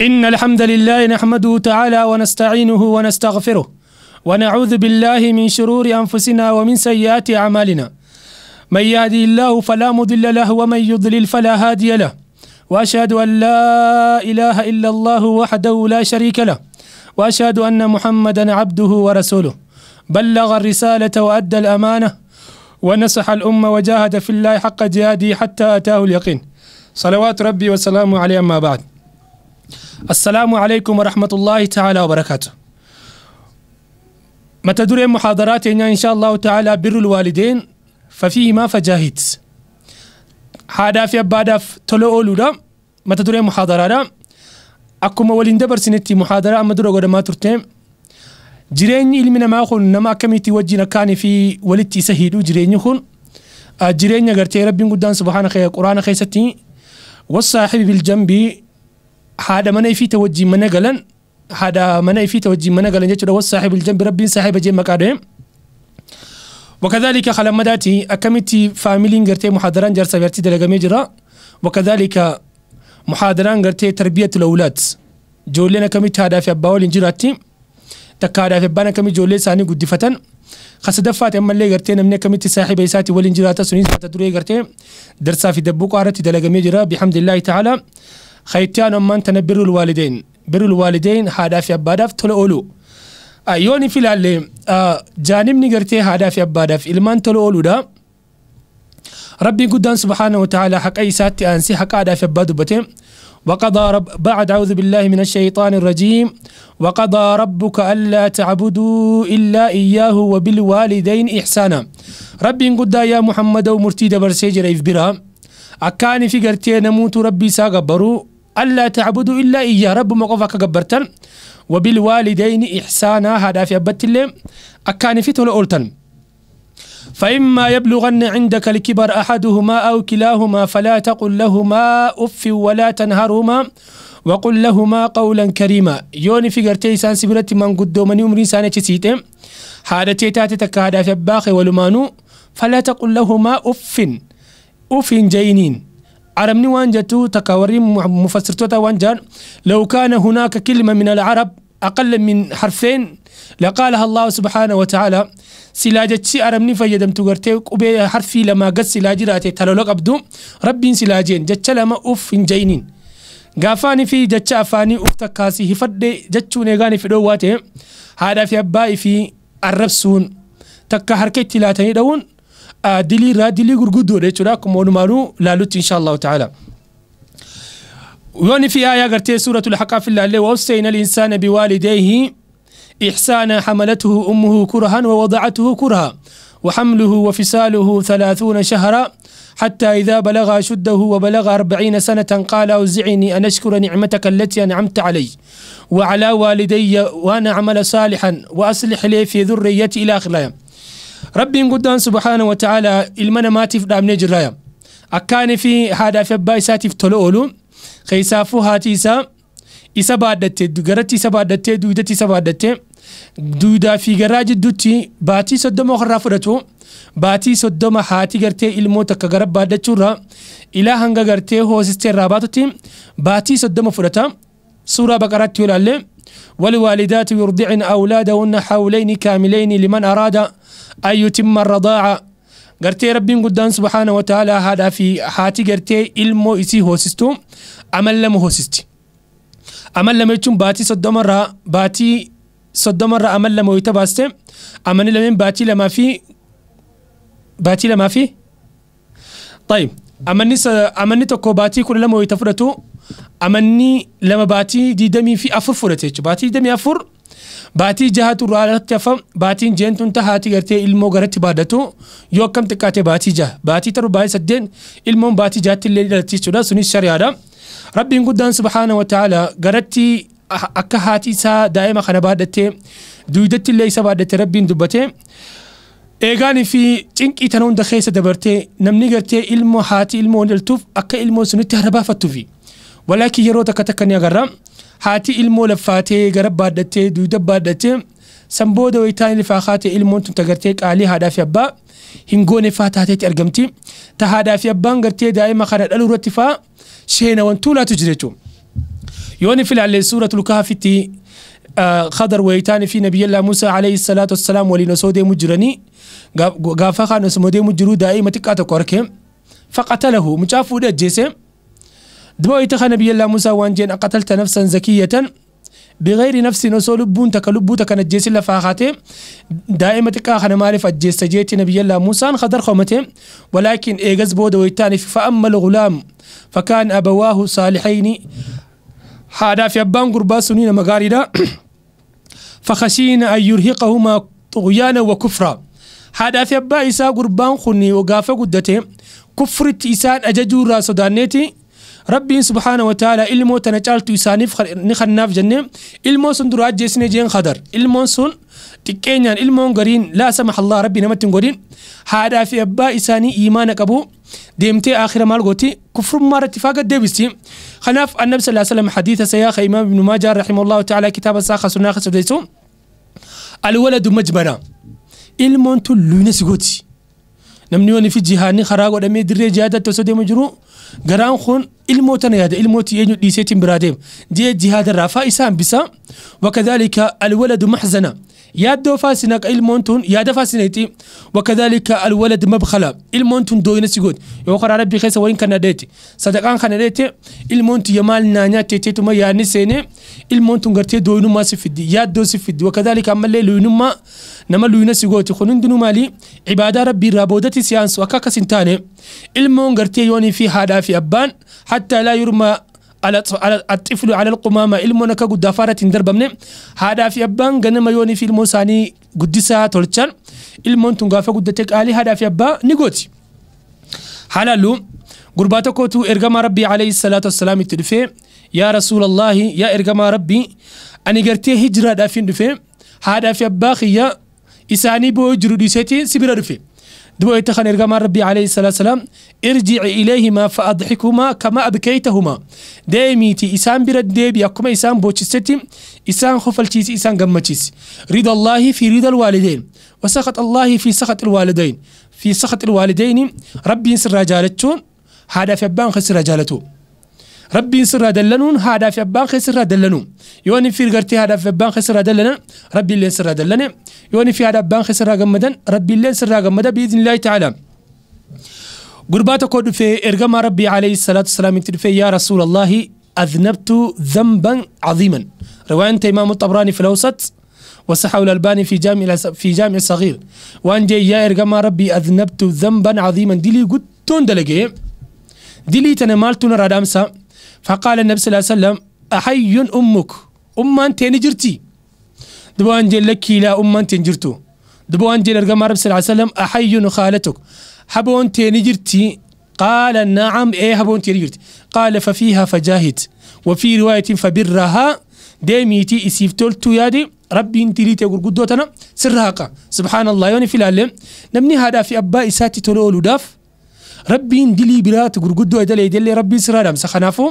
إن الحمد لله نحمده تعالى ونستعينه ونستغفره ونعوذ بالله من شرور أنفسنا ومن سيئات أعمالنا من يهدي الله فلا مضل له ومن يضلل فلا هادي له وأشهد أن لا إله إلا الله وحده لا شريك له وأشهد أن محمدا عبده ورسوله بلغ الرسالة وأدى الأمانة ونصح الأمة وجاهد في الله حق جهاده حتى أتاه اليقين صلوات ربي وسلامه عليه أما بعد السلام عليكم ورحمة الله تعالى وبركاته متدور محاضراتنا إن شاء الله تعالى بر الوالدين ففيهما فجاهد هذا في بعدف تلو أولودا متدور محاضرة أكما ولندبر سنتي محاضرة أما درو ما ترتين jireenyi ilmi namaa kun nama akkamitti wajjin akkaanii fi walitti isa hidhu jireenyi kun jireenya gartee rabbiin guddaan subhaana quraana keessatti wasaaxibi biljambii هذا من fi wajjin mana galan haadha manaa fi wajjin mana galan jechuudha wasu saaxibil jambi rabbiin saaxiba jee maqaa dhahee. وكذلك خلمداتي أكمتي فاميلين قرتي محاضران جرسة بيرتي دلقة مجرى وكذلك محاضران قرتي تربية الأولاد جولينا كمت تهدا في أباول إنجراتي تكا هذا في أبانا كمت جولي ساني قد فتن خسدفات أما اللي قرتي نمني كمت ساحب إساتي والإنجرات سنين ساتدوري قرتي درسة في دبوك عرتي دلقة مجرى بحمد الله تعالى خيتان أمان تنبر الوالدين بر الوالدين هذا في أباداف تلولو أيوني في العلم آه، جانب نقرتي هذا في أباداف إلمان تلولو دا ربي قدان سبحانه وتعالى حق أي ساتي أنسي حق هذا في أباداف وقضى رب بعد أعوذ بالله من الشيطان الرجيم وقضى ربك ألا تعبدوا إلا إياه وبالوالدين إحسانا ربي قد يا محمد ومرتيد برسيجر ريف أكاني في قرتي نموت ربي ساقبرو ألا allaa إلا إيا رب rabbuma qofa وبالوالدين إحسانا هذا في أبت الليم أكاني في تولو أولتن فإما يبلغن عندك الكبر أحدهما أو كلاهما فلا تقل لهما أف ولا تنهرهما وقل لهما قولا كريما يوني في قرتي سان سبرتي من قدو من يمرين سانة تسيتم هذا تيتاتي تكا في أباخي ولمانو فلا تقل لهما أف أوفين جينين عربني وان جتو تكاوري مفسر توتا وان جان لو كان هناك كلمة من العرب أقل من حرفين لقالها الله سبحانه وتعالى سلاجة سلاجتشي أرمني فيدم تغرتي قبي حرفي لما قد سلاجي راتي تلولوك أبدو ربي سلاجين جتش لما أوفين جينين gaafaan في jecha أفاني أفتكاسي takkaasii hifadhe jechuun في دواتي هذا في أبائي في abbaa fi arrabsuun takka harka itti دلي را دلي غرغدو ريتشورا كمون مارو لالوت ان شاء الله تعالى وني في آية قرتي سورة في الله ووصينا الإنسان بوالديه إحسانا حملته أمه كرها ووضعته كرها وحمله وفصاله ثلاثون شهرا حتى إذا بلغ أشده وبلغ أربعين سنة قال أوزعني أن أشكر نعمتك التي أنعمت علي وعلى والدي وأن أعمل صالحا وأصلح لي في ذريتي إلى آخر الآية rabbiin guddaan subhaana wa ta'aalaa ilma namaatiif dhaabnee jirraaya akkaanii fi haadhaa fi abbaa isaatiif tola oolu keessaafuu haati isaa isa baaddattee garatti isa baaddattee duudatti isa baaddattee duudaa fi garaa jidduutti baatii soddoma ofirraa fudhatu baatii soddoma haati gartee ilmoo takka gara baaddachuurraa ilaa hanga gartee hoosisteerraa baatutti baatii soddoma fudhata. سورة بقرة يولال والوالدات يرضعن أولادهن حولين كاملين لمن أراد أن يتم الرضاعة gartee rabbiin guddaan subhaana wa taalaa haadhaa fi haati gartee ilmoo isii hoosistu amal lama hoosisti amal lama jechuun baatii soddomarraa baatii soddomarraa amal lama hoyita baaste amani lameen baatii lamaa fi baatii lamaa fi طيب amannisa amanni tokko baatii kudha lama wayita fudhatu amanni lama baatii diidamii fi afur fudhate jechuudha baatii diidamii afur baatii jahatu irraa alatti hafa baatiin jeentun haati gartee ilmoo garatti baadatu yoo akkam xiqqaate baatii jaha baatii taruu baay'ee saddeen ilmoon baatii jaatti illee dhalattiisuudha sunis shari'aadha rabbiin guddaan subhaana wa ta'aala garatti akka haati isaa daa'ima kana baadhattee duudatti illee isa baadhatte rabbiin dubbate. eegaan fi cinqii tan hunda keessa dabartee namni gartee ilmoo haati ilmoo loltuuf akka ilmoo sunitti harbaafattuufi walakii yeroo takka takka ni agarra haati ilmoo laffaatee gara baaddattee duuda baaddattee sanbooda wayitaan lifaa kaatee ilmoon tun tagartee qaalii haadhaa fi abbaa hin gooneffaa taateetti argamti ta haadhaa fi abbaan gartee daa'ima kana dhaluu irratti faa sheena wantuulaatu jira jechuudha. yoon filaallee suura tulkaafitti خضر ويتاني في نبي الله موسى عليه الصلاة والسلام ولي مجرني غافخا نسمودي مجرو دائما تكاتا كوركيم فقتله مجافو دا جيسيم دبو تخا نبي الله موسى وانجين أقتلت نفسا زكية بغير نفس نسو لبون تك لبو تك نجيس الله فاخاتي دائما تكا خنا مالف أجيس جيتي نبي الله موسى خضر خومتي ولكن ايغز بود ويتاني فأما الغلام فكان أبواه صالحين حادا في أبان قربا سنين مغاردا فخشينا أن يرهقهما طغيانا وكفرا حادا في أبا إسا قربان خني وقافة قدته كفرت إساء أججور راس دانيتي ربي سبحانه وتعالى إلمو تنجالت إسانيف نخناف جنة إلمو سن درات جيسني جين خدر إلمو سن تكينيان إلمو غرين لا سمح الله ربي نمتن غرين هذا في أبا إساني إيمانك أبو ديمتي آخر مال غوتي كفر مارتفاق ديبستي خناف النبي صلى الله عليه وسلم حديث سياخ إمام ابن ماجر رحمه الله تعالى كتاب الساخة سنة خسر الولد مجبرا المون تلو نسغوتي نمني وني في جهان خراغو دمي دري جادة تسودي مجرو غران خون المو تنياد المو تيينو دي سيتين برادم دي جهاد رافا إسان بسا وكذلك الولد محزنا يادو فاسنك المونتون يادا فاسنيتي وكذلك الولد مبخلا المونتون دوينا سيقود يوخر عربي خيسا وين كان ديتي صدقان كان ديتي المونت يمال نانيا تيتي تما يعني سيني المونتون غرتي دوينو ما سفدي يادو سفدي وكذلك اما اللي لوينو ما نما لوينا سيقود خنون دنو مالي عبادة ربي رابودتي سيانس وكاكا سنتاني المون غرتي يوني في هادا في أبان حتى لا يرمى على على الطفل على القمامة المنا كجود دافارة تندر بمن هذا في أبان جن ما يوني في الموساني جود ساعة تلتشان المن تنقاف جود تك علي هذا في أبا نقوتي حلالو غرباتك تو إرجام ربي عليه الصلاة والسلام تدفع يا رسول الله يا إرجام ربي أنا قرتي هجرة دافين دفع هذا في أبا خيا إساني بو جروديساتي سبرا دفع دويت خنرجع مع ربي عليه الصلاة والسلام ارجع إليهما فأضحكما كما أبكيتهما ديميتي إسان برد ديبي أكما إسان بوچستي إسان چيس إسان چيس رضا الله في رضا الوالدين وسخط الله في سخط الوالدين في سخط الوالدين ربي سر جالتشون هذا في أبان خسر جالتو ربي سر دلنون هذا في بان خسر دلنون يوني في القرتي هذا في بان خسر دلنا ربي اللي سر دلنا يوني في هذا بان خسر جمدا ربي اللي سر جمدا بإذن الله تعالى قربات قد في إرجام ربي عليه الصلاة والسلام في يا رسول الله أذنبت ذنبا عظيما رواية إمام الطبراني في الأوسط وصحة الألباني في جامع في جامع صغير وأن جاء يا إرجام ربي أذنبت ذنبا عظيما دلي قد تون دلقي ديلي تنمالتون رادامسا فقال النبي صلى الله عليه وسلم أحي أمك أم أنت نجرتي يعني دبو أنجل لك لا أم أنت نجرتو يعني دبو أنجل رقم النبي صلى الله عليه وسلم أحي خالتك حبو أنت نجرتي يعني قال نعم إيه حبو أنت نجرتي قال ففيها فجاهد وفي رواية فبرها ديميتي إسيفتولتو يادي ربي ربين تريتي قدوتنا سرها سبحان الله يوني في العلم نمني هذا في أبا إساتي تولو داف rabbiin dilii برات غرغدو ادلي دلي ربي سرار ام سخنافو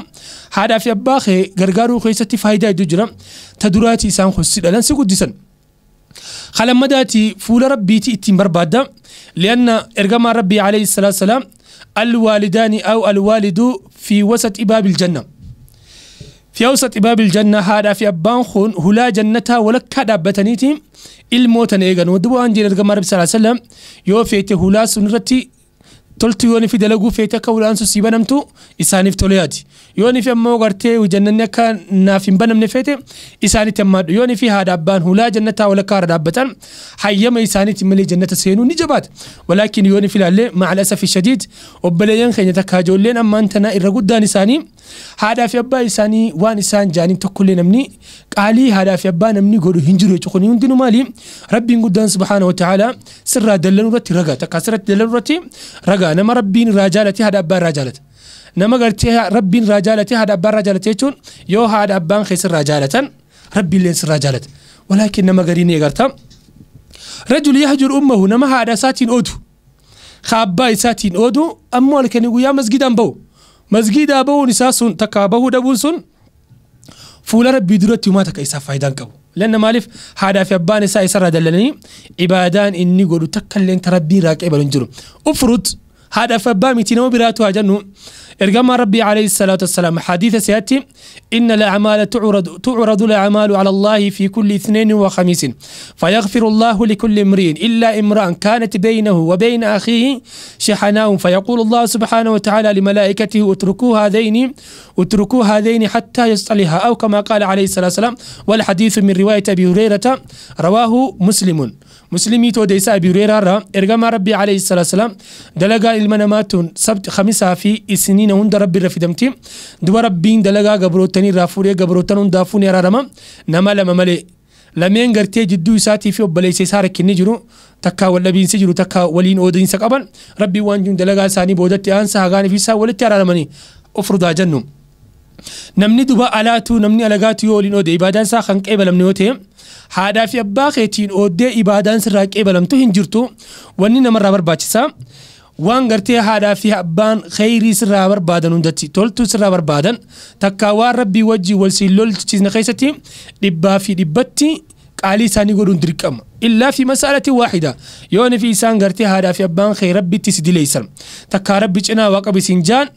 fi في باخي غرغارو خيستي faayidaa hedduu تدراتي سان duraati isaan سغديسن si مداتي فول ربي تيتي بربادة لأن إرجما ربي عليه الصلاة والسلام الوالدان أو الوالد في وسط اباب الجنة في وسط اباب الجنة هذا في أبان خون هلا جنتها ولك كذا بتنيتي الموت ودبو أنجيل إرجما ربي صلى الله عليه وسلم يوفيتي هلا سنرتي toltiiwwanii fi dalaguu feetee akka olaansu sii banamtu isaaniif toleeti. yoo nifi ammoo gartee jannanni akka naaf hin banamne feete isaanitti hammaadhu yoo nifi haadha abbaan hulaa jannataa walakkaa irra dhaabbatan hayyama isaaniitti malee jannata seenuu ni jabaata walaakin yoo nifi ilaalle macaalasafi shadiid obboleeyyan keenya takka ijoolleen ammaan tanaa irra guddaan isaanii haadhaa fi abbaa isaanii waan isaan jaaniin tokkollee namni qaalii haadhaa fi abbaa namni godhu hin jiru jechuun hundinuu maali rabbiin guddaan subhaana wa ta'aala sirraa dallanuu irratti ragaa takka asirratti dallanuu irratti ragaa nama rabbiin irraa jaalate haadha abbaa irraa jaalate. nama gartee rabbiin irraa jaalate haadha abbaan irraa jaalate jechuun yoo haadha abbaan keessirraa jaalatan rabbi illee sirraa jaalata walaakin nama garii ni eegarta rajul yahjur ummahu nama haadha isaatiin oodu ka abbaa isaatiin oodu ammoo halkanii guyyaa masgidaan bahu masgidaa bahuun isaa sun takka bahuu dhabuun sun fuula rabbii duratti uumaa takka isaaf faayidaan qabu لأن مالف هذا في أبان إسا إسا ردلني إبادان إني قولوا تكلم تربي راكب الانجر أفرد هذا فبا ميتين وبراتو هجنو ارقام ربي عليه الصلاة والسلام حديث سيأتي إن الأعمال تعرض تعرض الأعمال على الله في كل اثنين وخميس فيغفر الله لكل امرئ إلا امرأ كانت بينه وبين أخيه شحناء فيقول الله سبحانه وتعالى لملائكته اتركوا هذين اتركوا هذين حتى يصطلها أو كما قال عليه الصلاة والسلام والحديث من رواية أبي هريرة رواه مسلم مسلمي تو ديسا بيريرا را إرجع ربي عليه الصلاة والسلام دلقا المناماتون سبت خميسة في السنين هند ربي رفدمتي دو ربين دلقا قبروتني رافوري قبروتن دافوني را رما نما لما ملي lameen gartee jidduu isaatii fi obboleessa isaa rakkinni jiru takka wal dhabiinsi jiru takka waliin oodiinsa qaban rabbii waan jiru dalagaa isaanii boodatti aansa hagaanii fi isaa walitti araaramanii of rudaa jennu. Namni duba alaatu namni alagaatu yoo waliin oode ibadaan isaa kan qeebalamne yoo ta'e haadhaa fi abbaa keetiin ooddee ibaadaan sirraa qeebalamtu hin jirtu wanni namarraa barbaachisa waan gartee haadhaa fi abbaan kheyrii sirraa barbaadan hundatti toltu sirraa barbaadan takkaa waan rabbii wajjii walsiin lolchisiisne keessatti dhibbaa fi dhibbatti قالي ساني قولون دركم إلا في مسألة واحدة يوني في إسان قرتي هذا في أبان خير ربي تسدي ليسر تكا ربي وقب سنجان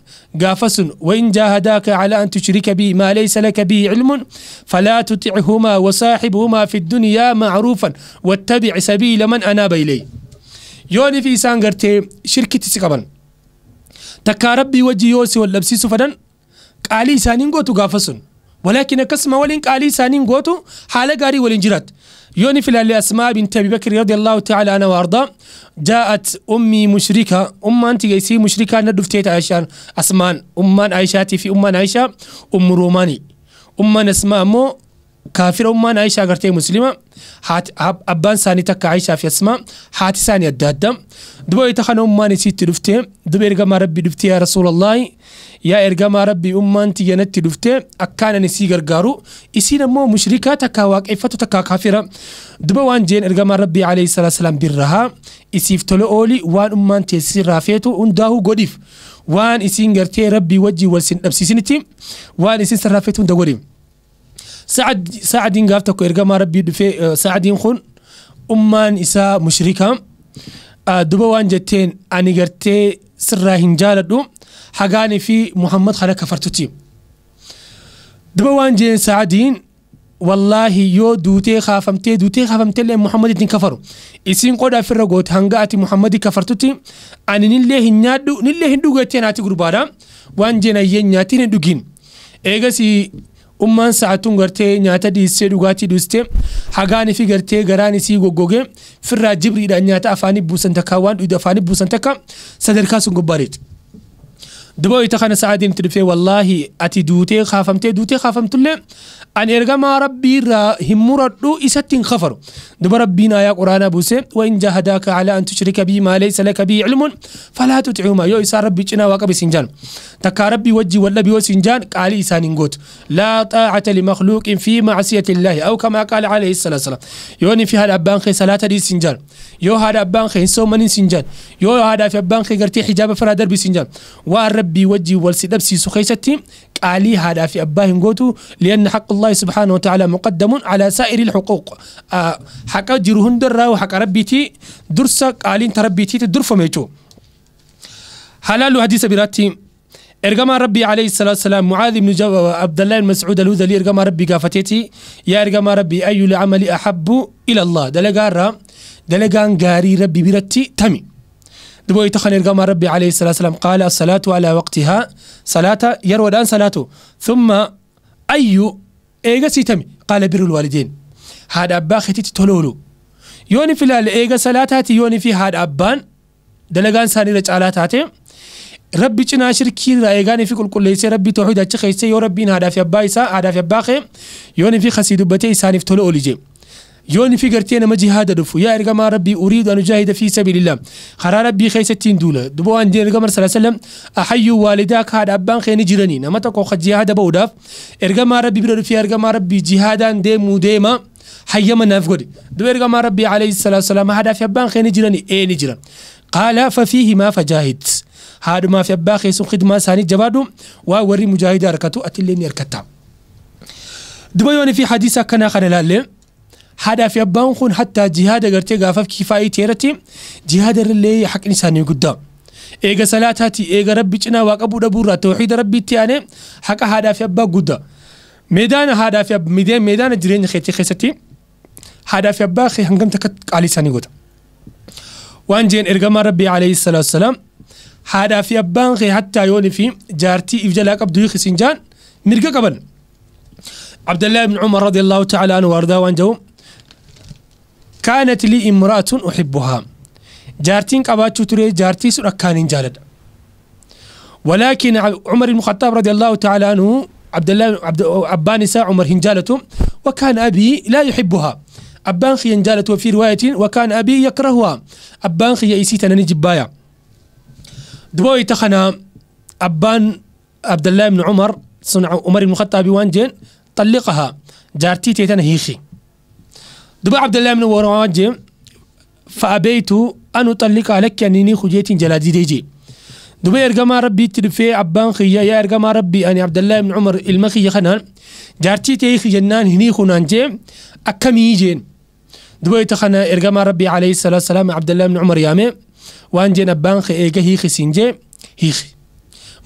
قافس وإن جاهداك على أن تشرك بي ما ليس لك به علم فلا تطعهما وصاحبهما في الدنيا معروفا واتبع سبيل من أناب إليه يوني في إسان قرتي شركة سقبا تكا ربي وجي يوسي واللبسي سفدا قالي ساني قوتو قافسون ولكن كسم ولين قالي سانين غوتو حالة غاري ولين جرات يوني في أسماء بنت أبي بكر رضي الله تعالى عنه وأرضا جاءت أمي مشركة أم أنت جيسي مشركة ندفتيت عائشة أسمان أمان عائشة في أمان عائشة أم روماني أمان أسماء مو كافر أمان عائشة قرتي مسلمة حات أبان ساني تك عائشة في أسماء حات ساني الدادم دبو تخن أمان سيت دفتي دبير رقم ربي دفتي يا رسول الله يا إرجما ربي أمان تيجنت تدفت أكان نسيجر جارو إسينا مو مشركة تكواك إفتو تكا كافرة دبوان جين إرجما ربي عليه الصلاة والسلام بالرها إسيف تلوولي وان أمان تيسير رافيتو ونداهو قديف وان إسين جرتي ربي وجي والسن نبسيسنتي وان إسين سرافيتو ندوري سعد سعدين قافتك إرجما ربي دفع سعدين خون أمان إسا مشركة دبوان جتين أني جرتي سر راهن جالدو hagaanii fi muhammad kala kafartutti dhuba waan jireenyaa sa'aatiin wallaahi yoo duutee khaafamtee duutee khaafamtee muhammad ittiin kafaru isiin qodaa firra gooti hanga ati muhammad kafartutti ani ninleeyhin dhugeetee nyaati gurbaadha waan jireenyaa nyaati hin dhugin eegasii ummaan sa'a tuun nyaata dhiistee dhugaatii du'uuste hagaanii fi garte garaanisii goggoge firraa jibriidhaan nyaata afaanii buusan takka waan dhugi afaanii buusan takka دبوي تخنا سعادم ترفي والله أتي دوتي خافمتي دوتي خافمت اللي أن ما ربي را همورة إستين خفر دب ربينا يا قرآن بوسي وإن جهداك على أن تشرك بي ما ليس لك به علم فلا تطعهما يو إسا ربي جنا وقب سنجان تكا ربي وجي ولا بي سنجان قال إسان قوت لا طاعة لمخلوق في معصية الله أو كما قال عليه الصلاة والسلام يوني في هذا أبان خي صلاة دي سنجان يو هذا أبان خي من سنجان يو هذا في أبان خي قرتي حجاب فرادر بي سنجان وار ربي وجي ولسد أبسي سخيستي قالي هذا في أباه قوتو لأن حق الله سبحانه وتعالى مقدم على سائر الحقوق آه حق جرهن درا وحق ربيتي درسا قالين تربيتي تدرف ميتو حلال حديث براتي إرجما ربي عليه الصلاة والسلام معاذ بن جبل وعبد الله بن مسعود الهذلي إرجما ربي قافتيتي يا إرجما ربي أي العمل أحب إلى الله دلقارا دلقان قاري ربي برتي تمي دبوي تخني القام ربي عليه الصلاة والسلام قال الصلاة على وقتها صلاة يروى الآن صلاته ثم أي إيجا سيتمي قال بر الوالدين هذا أبا ختي تولولو يوني في لال إيجا صلاة هاتي يوني في هذا أبان دلقان ساني رجعلات هاتي ربي تنا شركي رأيغاني في كل كل ليس ربي توحيد أتشخيسي يو ربين هذا في أبا إسا هذا في أبا يوني في خسيدو بتي ساني في تولولي جيم يوني في قرتين ما جهاد دفو يا إرجع ما ربي أريد أن أجاهد في سبيل الله خرا ربي خي ستين دولة دبو عن دين رجمر صلى الله عليه وسلم أحيي والدك هاد أبان خيني جيراني نما تكو خد جهاد بوداف إرجع ما ربي برد في إرجع ما ربي جهادان ديمو حيا من نافقد دو إرجع ما ربي عليه الصلاة والسلام هاد في أبان خيني جيراني إيه نجرا قال ففيه ما فجاهد هاد ما في أبان خيسون خدمة ساني جبادو ووري مجاهد أركتو أتلين أركتا دبو يوني في حديثة كان خلال هدف يبان خون حتى جهاد قرتي قافف كفاية تيرتي جهاد اللي حق إنساني قدام إيجا صلاتاتي إيجا ربي جنا وقبو دبورة توحيد ربي تياني حق هدف يبا قدام ميدان هدف يب ميدان جرين خيتي خيستي هدف يبا خي هنقم تكت علي ساني قدام وان جين إرقام ربي عليه الصلاة والسلام هدف يبان خي حتى يوني في جارتي إفجالاك أبدو يخي سنجان مرقا قبل عبد الله بن عمر رضي الله تعالى عنه وارضاه وانجوم كانت لي امرأة أحبها جارتين قباتشو تري جارتي سن كان جالد ولكن عمر المخطاب رضي الله تعالى عنه عبد الله عبد أبان عمر هنجالته وكان أبي لا يحبها أبان خي هنجالته في رواية وكان أبي يكرهها أبان خي يسيت أنا نجبايا دبوي تخنا أبان عبد الله بن عمر صنع عمر بن الخطاب وانجين طلقها جارتي تيتنا هيخي دبا عبد الله من وراء جيم فأبيت أن أطلق لك أنني يعني خجيت جلادي جي دوبا ما ربي تدفي أبان خيا يا ما ربي أني يعني عبد الله بن عمر المخي خنان جارتي تي خجنان هني خنان جيم أكمي جين يتخنا تخنا ما ربي عليه الصلاة والسلام عبد الله بن عمر يامي وان جين أبان خي إيجا هي خسين جي هيخي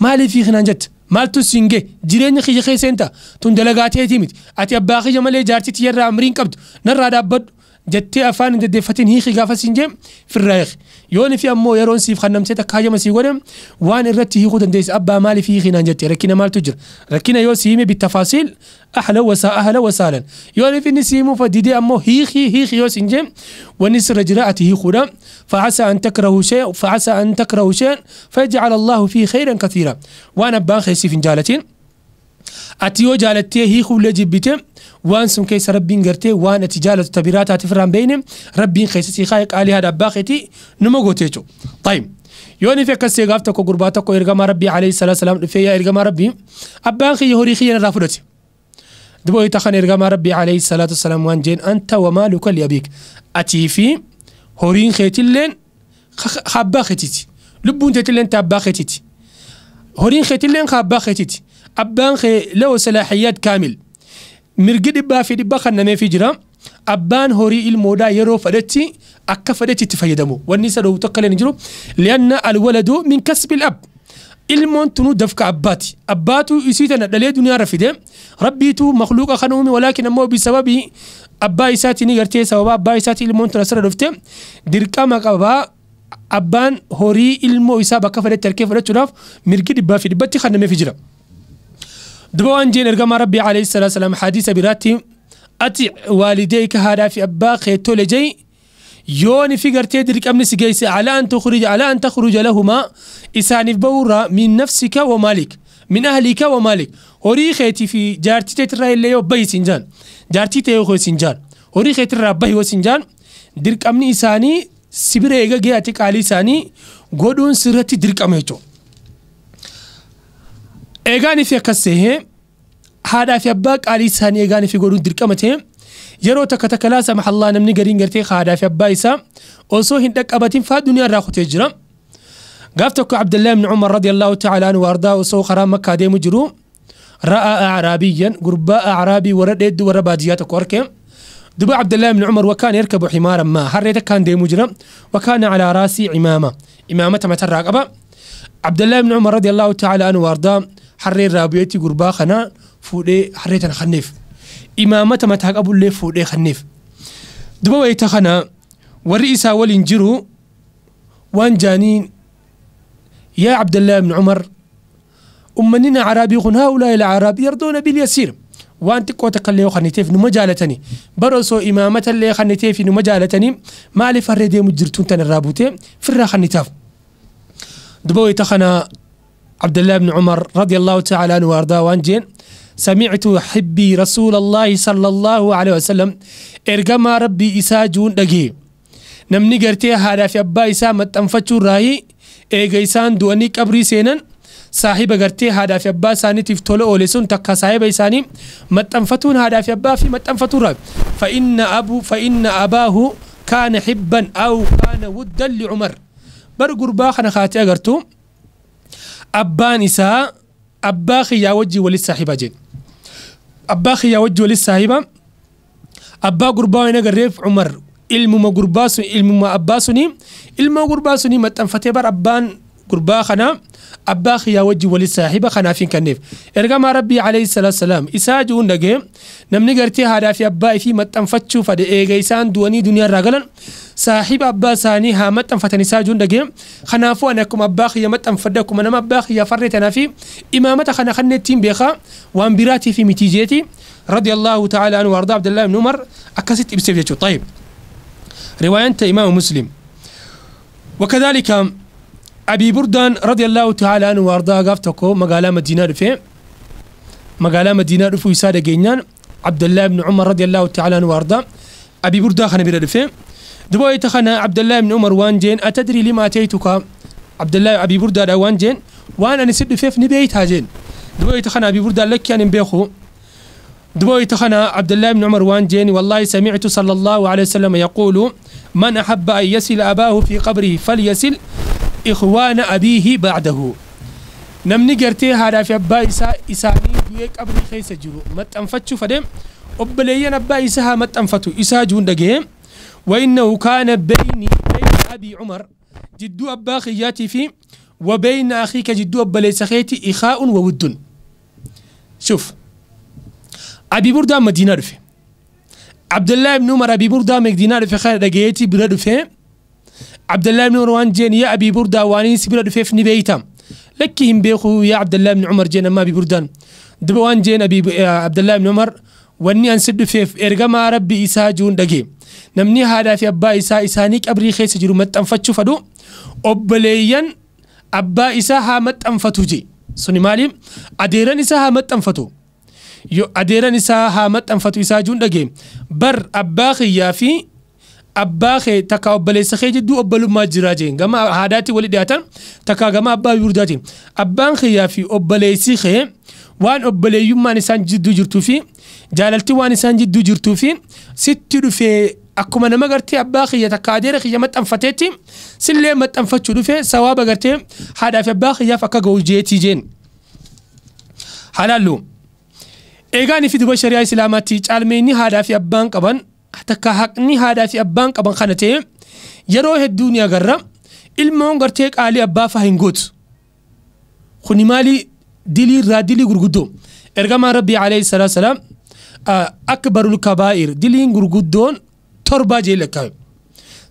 مالي في خنان جت maltu singe ga'e jireenya kiyya keessa ta'a tun dalagaa ta'eeti miti ati abbaa kiyya malee jaartitti yerraa kabdu qabdu narraa dhaabbadhu جتي افان د دفتن هي خيغا فسنج في الرايخ يون في امو يرون سيف خنم سيتا كاجا مسي وان رت هي غدن ديس ابا مالي في خنا جتي ركينا مال تجر ركينا يو سيمي بالتفاصيل احلى وسا اهلا وسالا يون في نسيمو فديدي امو هي خي هي خي يو سنج ونس رجرات هي خدا فعسى ان تكره شيء فعسى ان تكره شيء فيجعل الله فيه خيرا كثيرا وانا بان خي سيف جالتين اتيو جالتي هي خولجي بيتم وان سم كيس ربين غرتي وان تجالة تبيرات تفران بينهم ربين خيس خايق آلي هذا باختي نمغوتيتو طيب يوني في كسي غافتكو تكو إرغام ربي عليه الصلاة والسلام في إرغام ربي أبان خي يهوري خي نرافدتي دبو يتخن إرغام ربي عليه الصلاة والسلام وان جين أنت ومالك لأبيك أتي في هورين خيتي لين خبا خيتي لبون تيتي لين تابا خيتي هورين خيتي لين خبا خيتي أبان خي له صلاحيات كامل mirgi dhibbaa fi dhibba kannameefii jira abbaan horii ilmoodhaa yeroo fadhachi akka fadhachi itti fayyadamu wanni isa dhowwu tokko illee jiru li'anna alwaladu min kasbil ab ilmoon tunuu dafka abbaati abbaatu isii tana dhalee duniyaa rafide rabbiitu makluuqa kan uume walaakin ammoo bisababi abbaa isaatiin gartee sababa abbaa isaati ilmoon tana sirra dhufte dirqama qabaa abbaan horii ilmoo isaa bakka fadhatti harkee fudhachuudhaaf mirgi dhibbaa fi dhibbatti kannameefii jira. دبوان جين ارقام ربي عليه الصلاة والسلام حديث براتي أتي والديك هذا في أباك تولجي يوني في تيدرك درك أمن سجيس على أن تخرج على أن تخرج لهما إساني بورا من نفسك ومالك من أهلك ومالك هوري خيتي في جارتي ترى اللي يبي سنجان جارتي تيو سنجان هوري خيتي ربي وسنجان درك أمن إساني سبريغا جاتك علي ساني غودون سرتي درك jechuudha. eegaan ifi akkas ta'ee haadhaa fi abbaa qaalii isaanii eegaan ifi godhuun dirqama ta'ee yeroo takka takka laa samaxallaa namni gariin gartee haadhaa fi abbaa isaa osoo hin dhaqqabatin faa duniyaa irraa kutee jira. Gaaf tokko Abdullahi ibn Umar radiyallahu ta'ala anhu waardaa osoo karaa makkaa deemu jiru ra'a acraabiyyan gurbaa acraabii warra dheeddu warra baadiyyaa tokko arke. دبا عبد الله بن عمر وكان يركب حمارا ما حريته كان دي مجرم وكان على راسي عمامة إمامة ما تراقبة عبد الله بن عمر رضي الله تعالى عنه وارضاه حرير رابيتي غربا خنا فودة حرية خنيف إمامة ما تهاج أبو لي فودة خنيف دبا ويتا خنا ورئيسا والنجرو وان جانين يا عبد الله بن عمر أمنينا عربي خن هؤلاء العرب يرضون باليسير وانت قوتك اللي خنيتي في نمجالتني برسو إمامة اللي خنيتي في نمجالتني ما لفرد مجرتون تن الرابوتين في الرخنيتاف دبوي تخنا عبد الله بن عمر رضي الله تعالى عنه وارضاه وانجين سمعت حبي رسول الله صلى الله عليه وسلم ارغم ربي إسا جون دغي نمني غرتي هذا في أبا إسا متنفچو راي اي إسان دواني كبري سينن صاحب غرتي هذا في أبا ساني تفتول أوليسون تكا صاحب ايساني متنفتون هذا في أبا في متنفتو راي فإن أبو فإن أباه كان حبا أو كان ودا لعمر بر قربا خنا خاتي أغرتو abbaan isaa abbaa xiyyaa wajjii walit saaxiba jedhe abbaa xiyyaa wajjii walit saaxiba abbaa gurbaa waan agarreef cumar ilmuma gurbaa sun ilmuma abbaa suni ilma gurbaa suni maxxanfatee bar abbaan gurbaa kana abbaa khiyyaa wajji walis saahiba kanaaf hin kenneef ergamaa rabbii alayhi salaatu salaam isaa ji'uun dhagee namni gartee haadhaa fi abbaa ifii maxxanfachuu fade eega isaan du'anii duniyaarraa galan saahiba abbaa isaanii haa maxxanfatan isaa ji'uun dhagee kanaafuu ani akkuma abbaa khiyya maxxanfadde akkuma nama abbaa khiyya farree tanaa fi imaamata kana kanneen ittiin beekaa waan biraatii fi mitii jeeti رضي الله تعالى عنه وارضاه عبد الله بن عمر اكست ابسيف طيب روايه امام مسلم وكذلك أبي بردان رضي الله تعالى عنه وأرضاه قافتكو مقالة مدينة رفي مقالة مدينة رفو يسادة جينان عبد الله بن عمر رضي الله تعالى عنه وأرضاه أبي بردان خنا بير رفي دبوي تخنا عبد الله بن عمر وانجين أتدري لما أتيتك عبد الله أبي بردان وانجين وأنا نسد في نبيت هاجين دبوي تخنا أبي بردان لك يعني بيخو دبوي تخنا عبد الله بن عمر وانجين والله سمعت صلى الله عليه وسلم يقول من أحب أن يسل أباه في قبره فليسل إخوان أبيه بعده نم نجرتي هذا في أبا إسا إساني بيك أبني خيس جرو ما تنفتشو فدم أبليين أبا إساها ما تنفتو إسا جون دقيم وإنه كان بيني بين أبي عمر جدو أبا خياتي في وبين أخيك جدو أبا ليس خيتي إخاء وود شوف أبي بردا مدينة رفي عبد الله بن عمر أبي بردا مدينة رفي خير دقيتي بردو عبد الله بن مروان جين يا أبي بردا واني سبلا دفيف لكي هم بيخو يا عبد الله بن عمر جين ما أبي بردان دبوان جين أبي آه، عبد الله بن عمر واني أنسد دفيف ما ربي عيسى جون دغي نمني هذا في أبا إسا إسانيك أبري خيس جرو متأنفتشو فدو اوبليين أبا عيسى ها متأنفتو جي سني مالي اديرن عيسى ها متن فتو يو اديرن عيسى ها متن فتو عيسى جون دغي بر أبا خيافي abbaa kee takka obboleessa kee jedhu obbolummaa gama hadati walii dhiyaatan takka gama abbaa yurdati abbaan keeyyaa fi obboleessi kee waan obboleeyyummaan isaan jidduu jirtuu fi jaalaltii waan isaan jidduu jirtuu fi sitti dhufee akkuma nama gartee abbaa kiyya takka adeera kiyya maxxanfateetti sillee maxxanfachuu dhufee sawaaba gartee haadhaa fi abbaa kiyyaaf akka ga'u jeetii jeen. Halaallu fi duba shari'aa islaamaatti caalmeenyi fi abbaan qaban takka haqni haadhaa fi abbaan qaban kana ta'e yeroo hedduu ni agarra ilmoon gartee qaalii abbaa fa'aa hin gootu. Kuni maali dilii irraa dilii gurguddoo ergamaan rabbii alayhi salaa salaam akka barul kabaa'ir diliin gurguddoon torbaa jee lakkaa'e.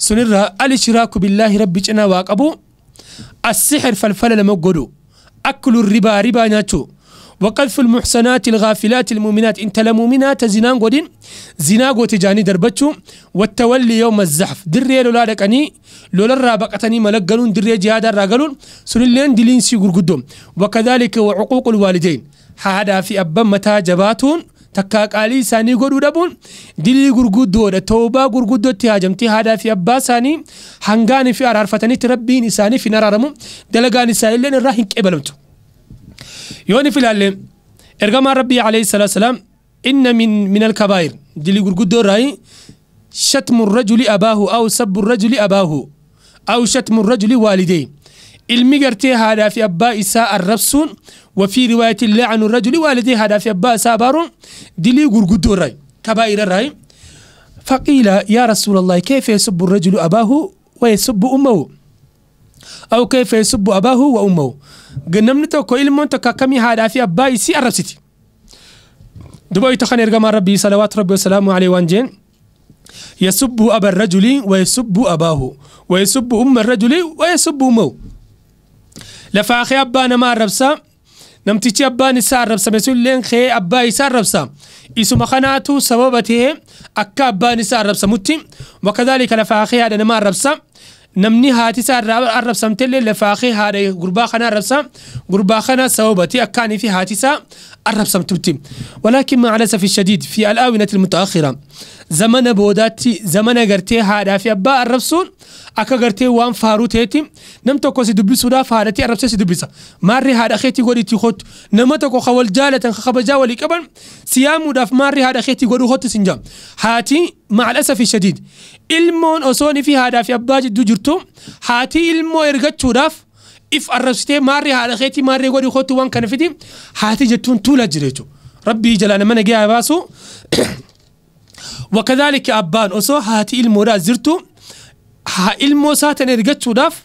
Sunirraa ali shiraaku billaahi rabbi cinaa waa qabu asixir falfala lama godhu akkuluu ribaa ribaa nyaachuu وقذف المحسنات الغافلات المؤمنات انت لمؤمنات زنان قدين زنا قوت جاني دربتشو والتولي يوم الزحف دري لولا دقني لولا رابقتني ملقلون دري جهاد راقلون سنلين دلين سي غرغدوم وكذلك وعقوق الوالدين هذا في ابا متى جباتون takka qaalii isaanii godhuu dhabuun dilii gurguddoodha toobaa gurguddootti haajamtii haadhaa fi abbaa isaanii hangaan fi araarfatanitti rabbiin isaaniif hin araaramu dalagaan isaaniillee irraa hin qeebalamtu. yooni ilaalle ergamaan rabbii alayhi salaa salaam inna min min alkabaayir dilii gurguddoo irraayi shatmu rajuli abaahu aw sabbu rajuli abaahu aw shatmu rajuli waalidee ilmi gartee haadhaa fi abbaa isaa arrabsuun wafii riwaayati laacnu rajuli waalidee haadhaa fi abbaa isaa abaaruun dilii gurguddoo irraayi kabaayira irraayi faqiila yaa rasuula allahi keefa yasubbu rajulu abaahu wayasubbu ummahu أو كيف يسب أباه وأمه جنمنته كل من تككمي هذا في أباي سي أرسيتي دبي تخن إرجام ربي صلوات ربي وسلامه عليه وانجين يسب أبا الرجل ويسب أباه ويسب أم الرجل ويسب أمه لفاخي أبانا ما ربسا نمتيتي أباني سار ربسا مسؤول لين خي أباي سار ربسا إسو مخناتو سببته أكا أباني سار ربسا متي وكذلك لفاخي هذا ما ربسا نمني هاتي سار الرب سمت اللي لفاخي هاري غربا خنا الرب سام غربا خنا سوبتي أكاني في هاتي سار الرب سمت ولكن مع الأسف الشديد في الآونة المتأخرة زمن بوداتي زمن قرتي هذا في أبا الرب سون akagarte gartee waan faaruu ta'etti nam tokko si dubbisuudhaaf haadhatii arrabsee si dubbisa maarri haadha keetti godhiitti hotu nama tokko ka wal jaalatan ka kabajaa walii qaban siyaamuudhaaf maarri haadha keetti godhu hotu sin jedha haatii maclasa fi shadiid ilmoon osoonii fi haadhaa fi abbaa jidduu jirtu haatii ilmoo ergachuudhaaf if arrabsitee maarri haadha keetti maarri godhi hotu waan kana fiti haatii jettuun tuula jira ربي جلال من جاء باسو وكذلك أبان أسو هاتي المورا زرتو haa ilmoo isaa tan ergachuudhaaf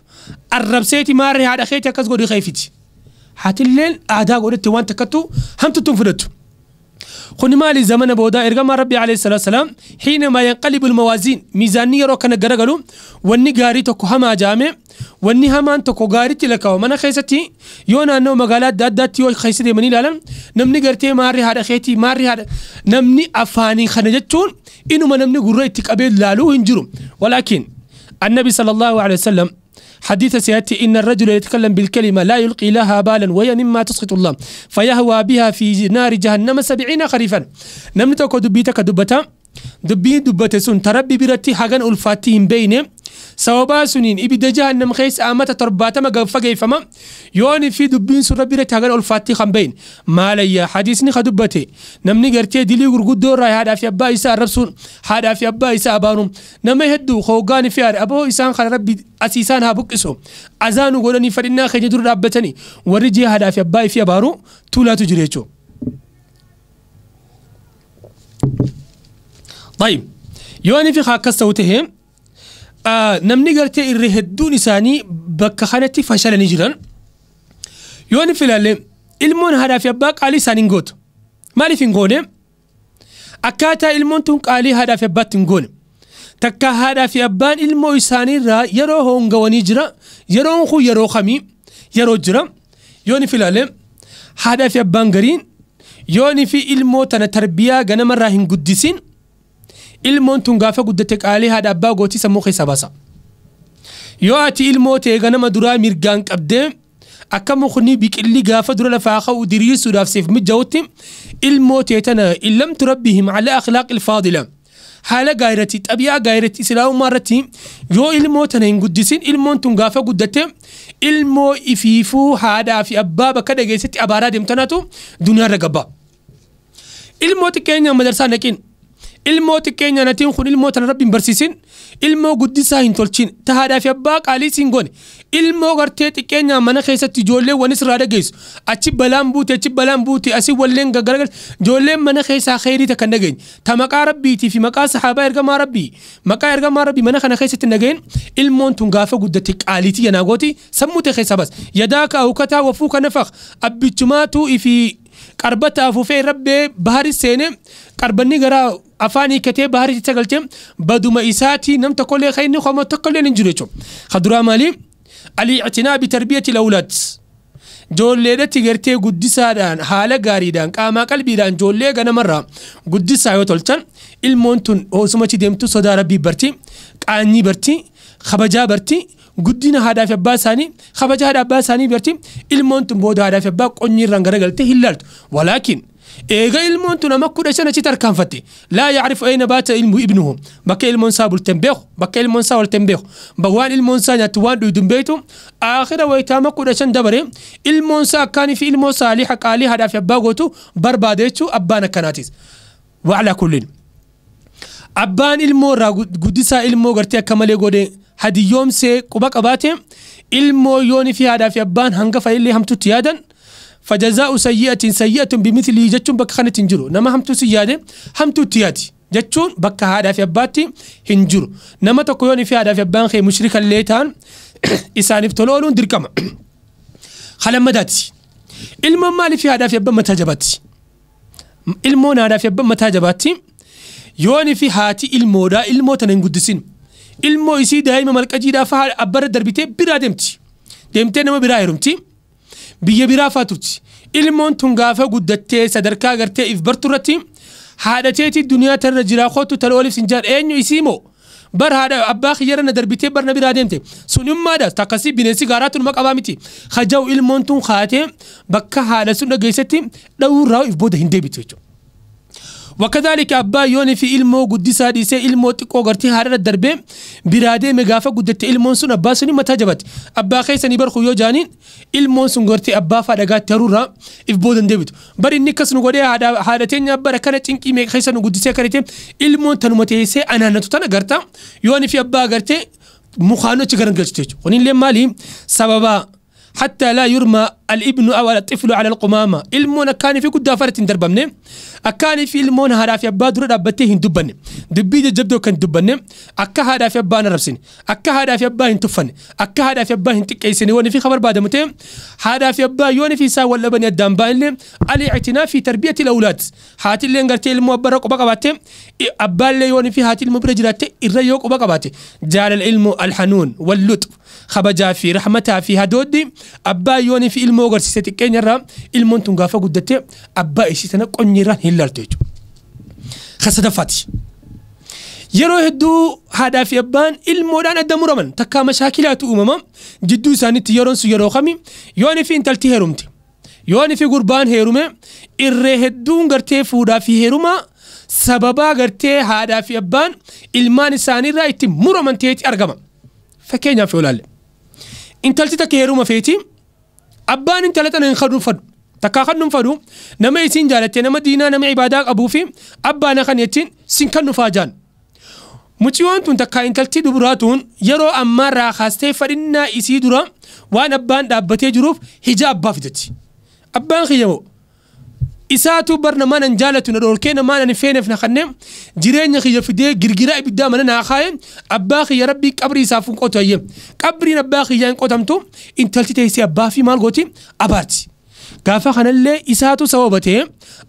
arrabseeti maarree haadha keeti akkas godhee keefiti. Haatilleen aadaa godhatte waan takkattu hamtuttun fudhattu. خن مالي زمن بودا إرجع ربي عليه الصلاة والسلام حينما ينقلب الموازين ميزانية رو كان جرجلو وني جاري تكو هما جامع وني هما أنت كو جاري تلك خيستي يونا نو مقالات دات دات يو خيستي مني لالم نمني قرتي ماري هذا خيتي ماري هذا نمني أفاني خنجتون إنه ما نمني قرأتك أبيد لالو هنجرم ولكن النبي صلى الله عليه وسلم حديث سيأتي إن الرجل يتكلم بالكلمة لا يلقي لها بالا وهي مما تسقط الله فيهوى بها في نار جهنم سبعين خريفا نمتك دبيتك دبتا دبي دبتة سن تربي برتي حقا الفاتين بين sababaa suniin ibidda jahannam keessa aamata torbaatama faggeeffama yoonii fi dubbiin sun rabbi irratti hagan ulfaattii kan bahin maalayyaa hadiisni ka dubbate namni gartee dilii gurguddoo irraa haadhaa fi abbaa isaa arrabsuun haadhaa fi abbaa isaa abaanuun nama hedduu hoogaan fi aboo isaan kan rabbi asiisaan haa buqqisu azaanu godhanii fadhinnaa keenya dura dhaabbatanii warri ji'a haadhaa fi abbaa fi abaanuu tuulaatu jira jechuudha. طيب يوني في خاكس توته namni gartee irri hedduun isaanii bakka kanatti fashilanii jiran yoo ni filaalle ilmoon haadhaa fi abbaa qaalii isaanii hin gootu maaliif hin goone akkaataa ilmoon tun qaalii haadhaa fi abbaatti hin goone takka haadhaa fi abbaan ilmoo isaaniirraa yeroo hoongawanii jira yeroon kun yeroo kamii yeroo jira yoo ni filaalle haadhaa fi abbaan gariin yoo ni fi ilmoo tana tarbiyaa ganamarraa hin guddisiin ilmoon tun gaafa guddate qaalee haadha abbaa gootii sammuu keessa baasa. Yoo ati ilmoo ta'e ganama duraa mirgaan qabdee akka mukni biqilli gaafa dura lafaa ka'u diriirsuudhaaf siif mijjaa'utti ilmoo ta'e tana illamtu rabbihim ala akhlaaq ilfaadila. hala gaa'irratti xabiyaa gaa'irratti islaamummaa irratti yo ilmoo tana hin guddisin ilmoon tun gaafa guddate ilmoo ifiifuu haadhaa fi abbaa bakka dhageessetti abaaraa deemtanaatu duniyaa irra gabba. Ilmoo xiqqeenya madarsaa naqiin ilmoo xiqqeenya natiin kun ilmoo tana rabbiin barsiisin ilmoo guddisaa hin tolchin tahaadhaaf abbaa qaaliis hin gone ilmoo gartee xiqqeenya mana keessatti ijoollee wanis irraa dhageessu achi balaan buute achi balaan buute asii walleen gaggaragal ijoolleen mana keessaa keeriita kan dhageenye ta maqaa rabbiitii fi maqaa sahaabaa ergamaa rabbii maqaa ergamaa rabbii mana kana keessatti dhageen ilmoon tun gaafa guddate qaaliitii yanaa gooti sammute keessa bas yadaa kaa'ukataa wafuu kana faq abbichumaatu ifi qarbata afuufee rabbee bahari seene qarbanni garaa afaanii katee baharii sagaltee baduma isaatii namta kollee hayni qomoo tokko illee hin jiru jechuudha. Haduraa maali? Al-i'tinaa bitarbiyati lawlaat. Joolleedhatti gartee guddisaadhaan haala gaariidhaan qaamaa qalbiidhaan joollee ganamarraa guddisaa yoo tolchan ilmoon tun hoosumachi deemtu sodaa rabbii barti qaanyii barti kabajaa barti guddina haadhaa fi abbaa isaanii kabaja haadha abbaa isaanii barti ilmoon tun booda haadhaa fi abbaa qonyi irraan garagaltee hin laaltu walaakiin eega ilmoon tun amma kudha shan achitti harkaanfatte laa yacrifu ayna baata ilmu ibnuhu bakka ilmoon isaa bulten beeku bakka ilmoon isaa walten beeku waan ilmoon isaa nyaatti waan dhuydun beeytu aakhira wayita amma kudha shan dabare ilmoon isaa akkaanii fi ilmoo saalii haqaalii haadhaa fi abbaa gootu barbaade jechuu abbaan akkanaatis waclaa kulliin abbaan ilmoo irraa guddisaa ilmoo gartee akka malee godhe hadiyyoomsee quba qabaate ilmoo yoonii fi haadhaa fi abbaan hangafa illee hamtutti yaadan فجزاء سيئة سيئة بمثله جتون بك خانة تنجرو نما همتو سيادة همتو تياتي جتون بك هذا في أباتي هنجرو نما تقويوني في هذا في أبان خي مشركا ليتان إسان افتلولون دركما خلما مداتي ilmoon maaliif haadhaaf yabban mataa jabaatti ilmoon haadhaaf yabban mataa jabaatti yoonii fi haati ilmoodhaa ilmoo tana hin guddisin ilmoo isii daa'ima malqajiidhaaf abbarra darbitee biraa deemti deemtee nama biraa heerumti. biyya biraa fa'aa turti ilmoon tun gaafa guddattee sadarkaa gartee if barturratti haadhateeti duniyaa tarra jiraa kootu tala oliif sinjaar eenyu isii moo bar haadha abbaa kiyyara na darbitee barna biraa deemte sunimmaadha takkasii bineensi gaaraa tunuma qabaa miti haja'u ilmoon tun kaatee bakka haadha sun dhageessatti dha'uu irraa if booda hin deebitu jechuudha. وكذلك أبا يوني في إلمو قدس هاديسة إلمو تكو غرتي هارر الدربة برادة مغافة قدت إلمون سن أبا سن متاجبت أبا خيسن يبرخو يو جانين إلمون سن غرتي أبا فادقات ترورا إف بودن ديبت بر إني كسن غوري هادتين أبا ركنا تنكي ميك خيسن قدس كارتين إلمون تنمتيسة أنا نتوتنا غرتا يوني في أبا غرتي مخانو تغرنجلت ونين لما لي سببا حتى لا يرمى الابن او الطفل على القمامه المون كان في قد فرت دربمني كان في المون هذا في بدر دبته هندبن دبي جبدو كان دبن اك هذا في بان نربسن اك هذا في ابا تفن اك هذا في ابا هنتقيسن وني في خبر بعد متى هذا في با يوني في سا ولا بني الدم بالي علي اعتنا في تربيه الاولاد هات اللي غرت المبرق برق بقبات ابا يوني في هات المبرجرات الريق بقبات جال العلم الحنون واللطف kabajaa fi rahmataa fi hadooddi abbaa yooni fi ilmoo agarsiise xiqqeenyarraa ilmoon tun gaafa guddatte abbaa ishii sana qonyiirraan hin lartu jechuudha. Kasadaffaati. Yeroo hedduu haadhaa fi abbaan ilmoodhaan adda muraman takkaa mashaakilaatu uumama jidduu isaaniitti yeroon sun yeroo kami yoonii fi intalti heerumti. Yoonii fi gurbaan heerume irree hedduun gartee fuudhaa fi heerumaa sababaa gartee haadhaa fi abbaan ilmaan isaaniirraa itti muraman ta'etti argama. fakkeenyaaf yoo ilaalle intalti takka yeruma feeti abbaan intala tana hin kadhunfadhu takkaa kadhunfadhu nama isin jaalatte nama diinaa nama ibaadaa qabuu fi abbaana kan jechiin sin kadhunfaa jaan. Mucciyoon tun takka intalti duburaa tun yeroo ammaa raakaastee fadhinnaa isii dura waan abbaan dhaabbatee jiruuf hija abbaaf jetti. Abbaan kiyyamoo isaatu barna mana jaalatu na dhoolkeena maana ni feeneef na kanneen jireenya kiyya fidee girgiraa ibiddaa mana naa kaaye abbaa kiyya rabbii qabrii isaaf hin qotayye qabriin abbaa kiyya hin qotamtu intalti teessee abbaa fi maal gooti abaati. Gaafa kanallee isaatu sababa ta'e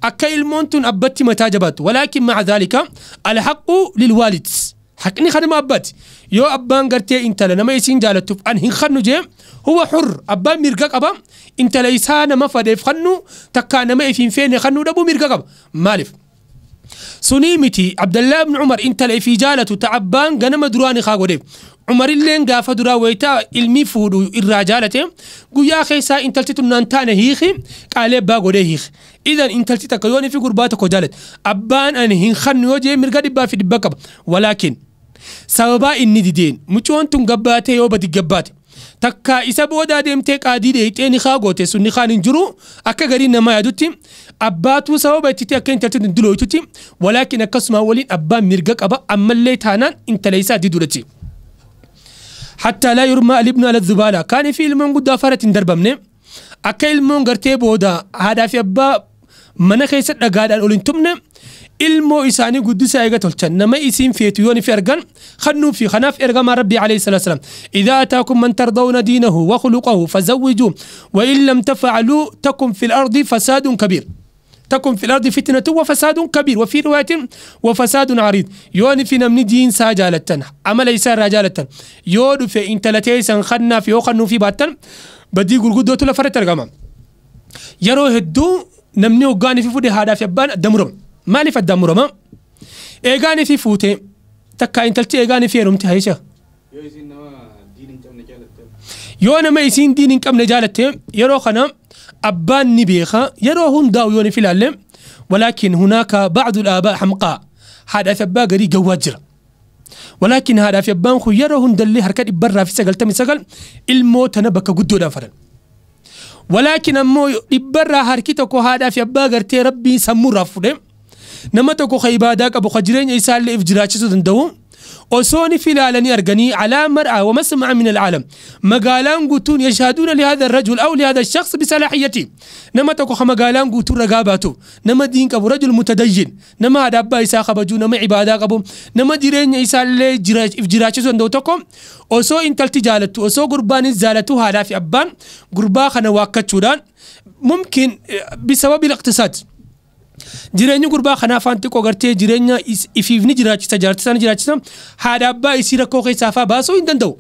akka ilmoon tun abbatti mataa jabaattu walaakin maca alhaqu lilwaalid. حقني خدم أباتي يو أبان قرتي انت لنما يسين جالتوف أن هن خنو جيم هو حر أبان مرقق أبا انت ليسان ما فديف خنو تكا نما يفين فين خنو دبو مرقق أبا مالف سنيمتي عبد الله بن عمر انت لي في جالة تعبان غنم دراني خاغو ديف عمر اللين غافة درا ويتا علمي فودو الرجالة يا خيسا انت لتتو نانتان هيخي قالي باغو دي هيخ إذا انت لتتكيوني في قرباتك وجالت أبان أن خنو يوجي مرقا دبا في دبكب ولكن sababaa inni dideen mucoon tun gabbaatee yoo badi gabbaate takka isa boodaa deemtee qaadii dheeyxee ni haa goote sun ni haan hin jiru akka garii nama yaadutti abbaatuu sababa ittitee akka intalti dulooytutti walaakin akkasuma waliin abbaan mirga qaba ammallee taanaan intaleysaa Hatta حتى لا alibnu ala على الزبالة fi في المون قد فرت دربمني أكا المون قرتي بودا هذا في أبا mana keessatti dhagaadhaan ol hin tumne ilmoo isaanii guddisaa eega tolchan nama isiin feetu yoon if ergan خنوا في خناف إرغم ربي عليه الصلاة والسلام إذا أتاكم من ترضون دينه وخلقه فزوجوه وإن لم تفعلوا تكن في الأرض فساد كبير تكن في الأرض فتنة وفساد كبير وفي رواية وفساد عريض يون في نمن دين ساجالة عمل إيسان رجالة يون في إنتلتي سنخنا في أخنو في باتن بدي قرقودو تلفرت الرقم يرو هدو نمني وقاني في فودي هذا في أبان دمرم maaliif addaan murama eegaanii fi fuutee takka intalchi eegaanii fi heerumti haisha. Yoo nama isiin diin hin qabne jaalatte yeroo kana abbaan ni beeka yeroo hundaa'u yoo ni filaalle walaakin hunaaka bacdu dhaabaa hamqaa haadhaa fi abbaa garii gawwaa jira. Walaakin haadhaa fi abbaan kun yeroo hundallee harka dhibbarraa fi sagaltamii sagal ilmoo tana bakka guddoodhaan fadan. Walaakin ammoo dhibbarraa harki tokko haadhaa fi abbaa gartee rabbii sammuurraa fudhe. نما تكو خيبادك أبو خجرين يسال إفجراتش تندوم أوسوني فلالني أرجني على مرأة ومسمع من العالم مقالان قوتون يشهدون لهذا الرجل أو لهذا الشخص بصلاحيته نما تكو مقالان قوتون رقاباته نما دينك أبو رجل متدين نما هذا أبا إساء خبجو نما عبادة قبو نما ديرين إساء اللي جراج إفجراجة سندو تكو أوسو إنتل تجالتو أوسو قربان الزالتو هذا أبان قربا خنا واكتشوران ممكن بسبب الاقتصاد Jireenyi gurbaa kanaa afaan xiqqoo gartee jireenya ifiif ni jiraachisa ni jiraachisa haadha abbaa isii rakkoo keessaa fa'aa baasuu hin danda'u.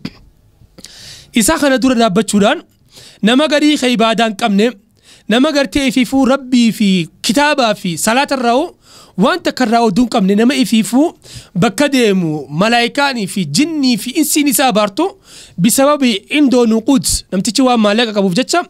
Isaa kana dura dhaabbachuudhaan nama gadii kan ibaadaa hin qabne nama gartee ifiifuu rabbii fi kitaabaa fi salaata irraa wanta akka irraa oduu hin qabne nama ifiifuu bakka deemu malaayikaanii fi jinnii fi insiin isaa baartu bisababii indoonuu quuts namtichi waan maallaqa qabuuf jecha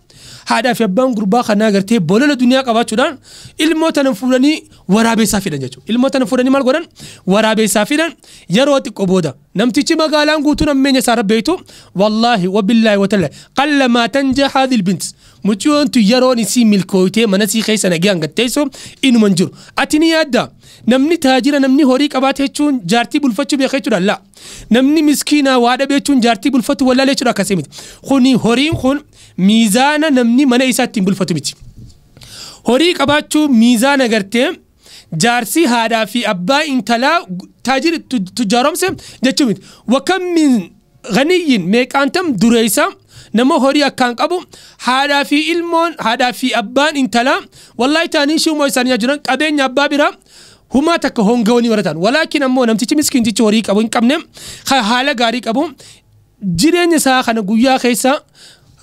haadhaa fi abbaan gurbaa kanaa gartee bolola duniyaa qabaachuudhaan ilmoo tana fuudhanii waraabeessaa fidan jechuudha. Ilmoo tana fuudhanii maal godhan waraabeessaa fidan yeroo xiqqoo booda namtichi magaalaan guutuun ammeenya isaa rabbeetu wallaahi wabillaahi watalla qalla maa tanja haadhil binti mucyoontu yeroon isii milkooytee mana sii keessa nagee hangatteessoo inuman jiru. Ati ni yaaddaa namni taajira namni horii qabaate jechuun jaartii bulfachuu beekaa jechuudha laa namni miskiinaa waa dhabee jechuun jaartii bulfatu wallaalee jechuudha akkasii miti kuni horiin kun. miizaana namni mana isaa ittiin bulfatu miti. Horii qabaachuu miizaana gartee jaarsii haadhaa fi abbaa intalaa taajiri tujjaaromse jechuu miti. Wakkan min ganiyyin meeqaantam dureessa nama horii akkaan qabu haadhaa fi ilmoon haadhaa fi abbaan intalaa wallahi taanii shiumoo isaanii jiran qabeenya abbaa biraa. هما تك هون جوني ورتان ولكن أمو نمتي تيجي مسكين تيجي وريك أبوين كم نم خا حالة غاري كابو جيران يسا خنا غويا خيسا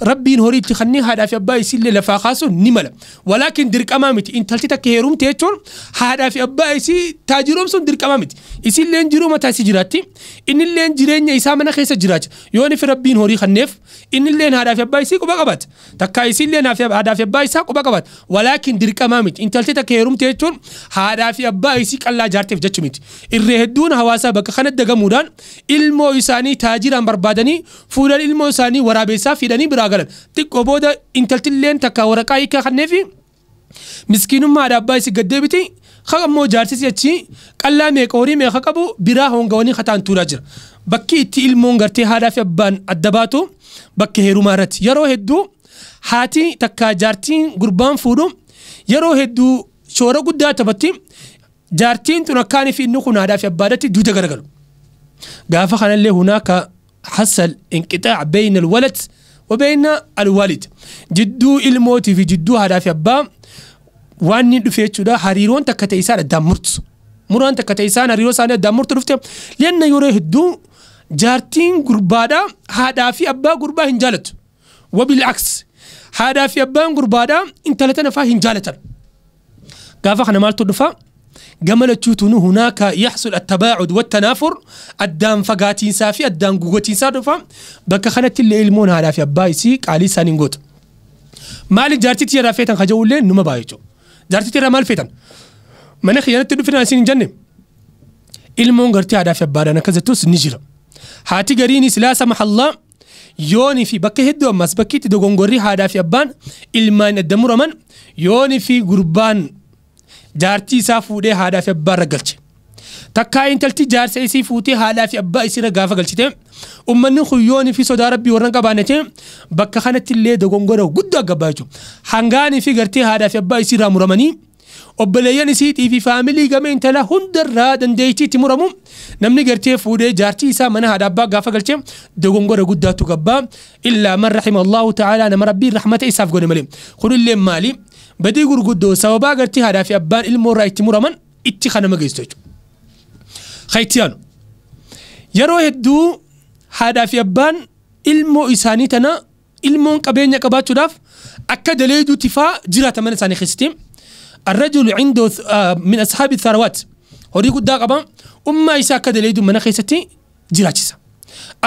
rabbiin horii itti kanneen haadhaa fi abbaa isiillee lafaa kaasuun ni mala. Walaakin dirqamaa miti. Intalti takka heerumte jechuun haadhaa fi abbaa isii taajiroomsuun dirqamaa miti. Isiilleen jiruu mataa isii jiraatti. Innilleen jireenya isaa mana keessa jiraacha. Yoo nifi rabbiin horii kanneef innilleen haadhaa fi abbaa isii quba qabata. Takka isiilleen haadhaa fi abbaa isaa quba qabata. Walaakin dirqamaa miti. Intalti takka heerumte jechuun haadhaa fi abbaa isii qallaa jaarteef jechu miti. Irree hedduun hawaasaa bakka kanatti dagamuudhaan ilmoo isaanii taajiraan barbaadanii fuudhan ilmoo isaanii waraabeessaa fidanii biraa غلط تكو بودا انتلت لين تكا ورقاي كا خنفي مسكين ما داباي سغدبتي إيه خمو جارسيس يچي قلا مي قوري مي خقبو برا هونغوني ختان تورا جرا بكي تي المون غرتي هدف بان ادباتو بكي هيرو مارت يرو هدو هاتي تكا جارتين غربان فودو يرو هدو شورا غدا تبتي جارتين تنكاني في النخو هدف بادتي دوتا غرغلو غافا خنلي هناك حصل انقطاع بين الولد وبين الوالد جدو الموت في جدو هذا في أبا واني دفيتشو دا حريرون تكتا إسانا دامرت مران تكتا إسانا حريرون سانا دامرت لأن يوري هدو جارتين قربادا هذا في أبا قربا هنجالت وبالعكس هذا في أبا قربادا انتلتنا فا هنجالتا قافا خنا مالتو دفا gamalachuutun hunaaka yaxsul attabaacud wattanaafur addaan fagaatinsaa fi addaan gugotiinsaa dhufa bakka kanatti illee ilmoon haadhaa fi abbaa isii qaalii isaanii hin gootu. Maaliif jaartitii irraa feetan kaja'u illee numa baay'ee jechuudha. Jaartitii irraa maal feetan? Mana khiyaanatti dhufinaan isin hin jenne. Ilmoon gartee haadhaa fi abbaadhaan akka jettus ni jira. Haati gariinis laa samahallaa yoonii fi bakka hedduu ammas bakki itti dogongorri haadhaa fi abbaan ilmaan adda muraman yoonii fi gurbaan jaartii isaa fuudhee haadhaa fi abbaa irra galche. Takkaa intalti jaarsa isii fuutee haadhaa fi abbaa isii irra gaafa galchite uummanni huyyoonii fi sodaa rabbii warra qabaanete bakka kanatti illee dogongora'u guddaa gabbaa jechuudha. Hangaanii fi gartee haadhaa fi abbaa isii irraa muramanii obboleeyyan isiitii fi faamilii gamee intalaa hundarraa dandeettiitti muramu namni gartee fuudhee jaartii isaa mana haadha abbaa gaafa galche dogongora guddaatu gabbaa illaa man rahimallahu ta'aalaa nama rabbii rahmata isaaf godhe malee kunillee maali? badii gurguddoo sababaa agartii haadaa fi abbaan ilmoorraa itti muraman itti kanama geessisu jechuudha. Haytiyaanu yeroo hedduu haadhaa fi abbaan ilmoo isaanii tana ilmoon qabeenya qabaachuudhaaf akka daleejuuti faa jiraata mana isaanii keessatti. Arrajulu cindoo min ashaabi tharawaat horii guddaa qaba ummaa isaa akka daleeju mana keessatti jiraachisa.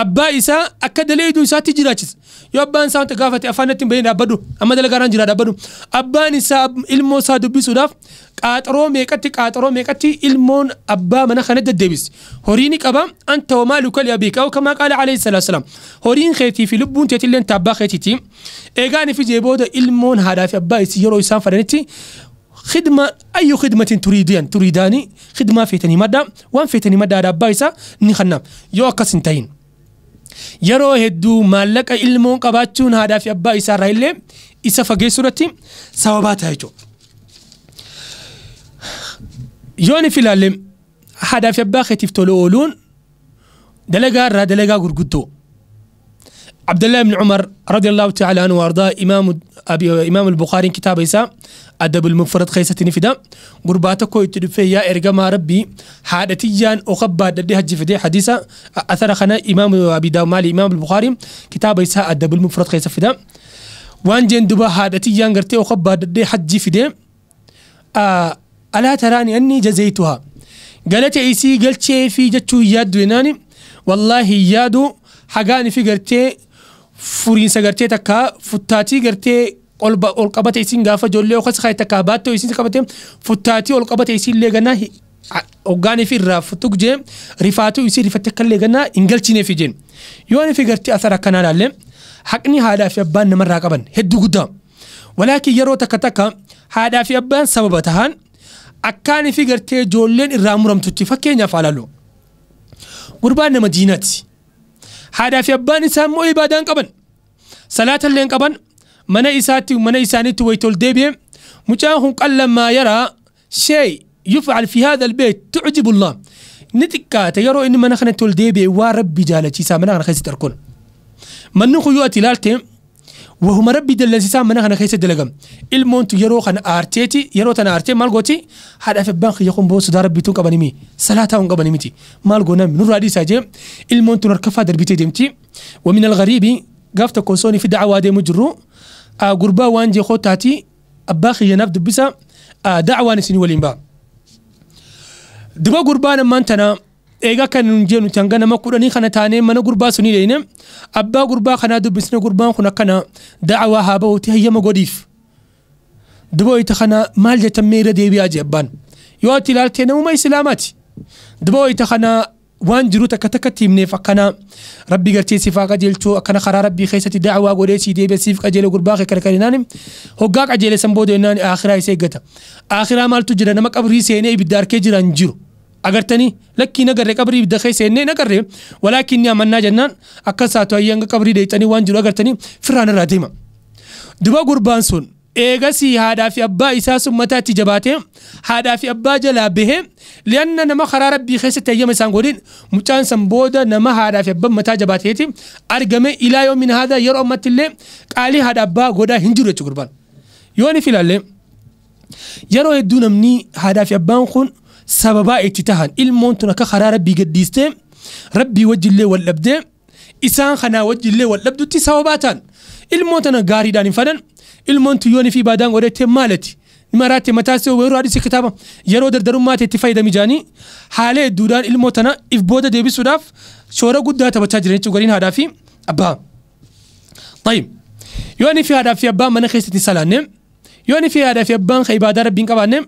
Abbaa isaa akka daleeju isaatti jiraachisa. yoo abbaan isaa wanta gaafate afaan ittiin bahee dhaabbadhu amma dalagaraan jira dhaabbadhu abbaan isaa ilmoo isaa dubbisuudhaaf qaaxaroo meeqatti qaaxaroo meeqatti ilmoon abbaa mana kana deddeebisi horiini qaba anta homaa lukal yabiika kamaa qaala alayhi salaa salaam horiin keetii fi lubbuun teetillee taabbaa keetiiti eegaan fi jeebooda ilmoon haadhaa fi abbaa isii yeroo isaan fadanitti خدمة أي خدمة تريدين تريداني خدمة فيتني مدى وان فيتني مدى على بايسا نخنم يوكس انتهين yeroo hedduu maallaqa ilmoon qabaachuun haadhaa fi abbaa isaarraa illee isa fageessuu irratti sababaa ta'a jechuudha. Yoo ni filaalle haadhaa fi abbaa keetiif tolu ooluun dalagaa irraa dalagaa gurguddoo. عبد الله بن عمر رضي الله تعالى عنه وارضاه امام ابي امام البخاري كتاب يسا ادب المفرد خيسه نفدا غرباته كو يتدفي يا ما ربي حادتيان اخبا ددي حج فدي حديثا اثر خنا امام ابي داو مال امام البخاري كتاب يسا ادب المفرد خيسه فدا وان جن دبا حادتيان غرتي اخبا ددي حج فدي آه، الا تراني اني جزيتها قالت ايسي قالت في جتو ياد ويناني والله يادو حقاني في قرتي furiinsa gartee takka futtaatii gartee ol qabate isin gaafa ijoollee yookaas kaayee takka baatte isin qabate futtaatii ol qabate isin hoggaanii fi irraa futtuk jee rifaatu isin rifatti akka leeganaa hin galchineef jeen yoo ani fi gartee asar akkanaa ilaalle haqni haadhaa fi abbaan namarraa qaban hedduu guddaa walaakii yeroo takka takka haadhaa fi abbaan sababa tahan akkaanii fi gartee ijoolleen irraa muramtutti fakkeenyaaf haalaaluu gurbaan nama diinaati. هذا في أبان إنسان مو إبادة قبل صلاة اللين قبل من إساني من إساني توي تولدي مجاهم قال لما يرى شيء يفعل في هذا البيت تعجب الله نتكا تيرو إن من خنا تولدي وربي جالة إسا من خنا خيس تركون من نخو يؤتي لالتين وهم ربي دلسيسا منا خنا كيس دلقم المونت يرو خنا ارتيتي يرو تنا ارتي مال غوتي هذا في بنك يقوم بو سدار ربي تون قبني مي صلاه اون قبني متي مال غونا من رادي ساجي المونت نركفا دربيتي ديمتي ومن الغريب قفت كوسوني في دعوه دي مجرو غربا وانجي خوتاتي اباخي ينبد بسا دعوه نسني وليمبا دبا غربان مانتنا ega kan nun jennu canga nama kudhanii kana taanee mana gurbaa sunii deene abbaa gurbaa kanaa dubbisne gurbaan kun akkana da'awaa haa ba'uuti hayyama godhiif duboyta kana maal jettan meera deebi'aa jee abbaan yoo ati ilaaltee namuma islaamaati duboyta kana waan jiru takka takkatti himneef akkana rabbi garteessifaa qajeelchuu akkana karaa rabbii keessatti da'awaa godhee sii deebi'asiif qajeele gurbaa kee kana kanaan hoggaa qajeele san booda yennaan akhiraa isa eeggata akhiraa maaltu jira nama qabrii seenee ibidda arkee jiran jiru. agartani lakkii nagarree qabrii dafee seennee nagarree walaakiin ni amannaa jennaan akkas haa ta'u hanga qabrii deeqxanii waan jiru agartanii firraan irraa deema. Duba gurbaan sun eegasii haadhaa fi abbaa isaa sun mataatti jabaatee haadhaa fi abbaa jalaa bahee li'anna nama karaa rabbii keessatti eeyyama isaan godhin mucaan san booda nama haadhaa fi abbaa mataa jabaateeti argame ilaa yoo min haadaa yeroo ammatti illee qaalii haadha abbaa godaa hin jiru jechuudha gurbaan. Yoo ni filaallee yeroo hedduu namni haadhaa fi abbaan kun sababaa itti tahan ilmoon akka karaa rabbii gaddiistee rabbii wajjillee wal dhabdee isaan kanaa wajjillee wal dhabdutti sababaa ta'an ilmoon tana gaariidhaan hin fadan ilmoon tuyyoonii fi baadaan godhattee maalati maraatti mataas weeruu adii kitaaba yeroo dardarummaa itti fayyadami jaanii haalee hedduudhaan ilmoo tana if booda deebisuudhaaf shoora guddaa taphachaa jiran jechuudha gariin haadhaa fi abbaa. طيب يوني في هذا في أبان من خيستي سلانم يوني في هذا في أبان خيبادة ربين كبانم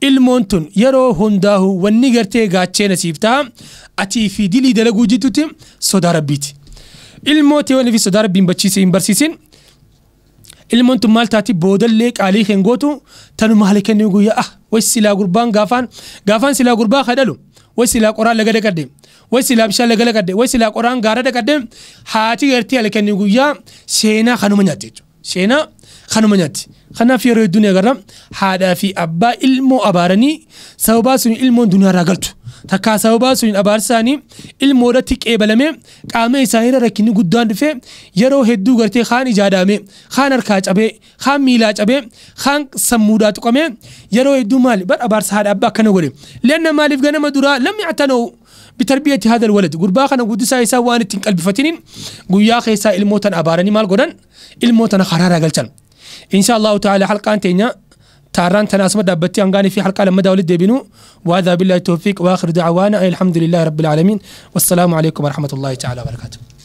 ilmoon tun yeroo hundaahu wanni gartee gaachee siif ta'a atii fi dilii dalaguu jitutti sodaa rabbiiti. Ilmoo ta'ee fi sodaa rabbiin bachiise hin barsiisin. Ilmoon tun maal taati boodallee qaalii hin gootu tanuma haala kennuu guyyaa ah waysi silaa gurbaan gaafaan gaafaan silaa gurbaa kadhalu waysi silaa qoraan laga dhaqadde waysi silaa bishaan laga dhaqadde waysi silaa qoraan gaara dhaqadde haati gartee haala kennuu guyyaa seenaa kanuma nyaatti jechuudha. Seenaa kanuma nyaatti. خنا في روي الدنيا قرم حادا في أبا علمو أبارني سوبا سن علمو دنيا راقلتو takkaa sababaa sun abaar isaanii ilmoodatti qeebalame qaama isaaniirra rakkinni guddaan dhufe yeroo hedduu gartee kaan ijaadame kaan harkaa cabee kaan miilaa cabee kaan sammuudhaa tuqame yeroo hedduu maali bar abaarsa haadha abbaa akkana godhe leenna maaliif ganama duraa lammi atana'u bitarbiyati haadha walad gurbaa kana guddisaa isaa waan ittiin qalbifatiniin guyyaa keessaa ilmoo tana abaaranii maal godhan ilmoo tana karaaraa galchan. إن شاء الله تعالى حلقة أنتينا تاران مدى دابتي أنغاني في حلقة لما داولد ديبينو وهذا بالله التوفيق وآخر دعوانا الحمد لله رب العالمين والسلام عليكم ورحمة الله تعالى وبركاته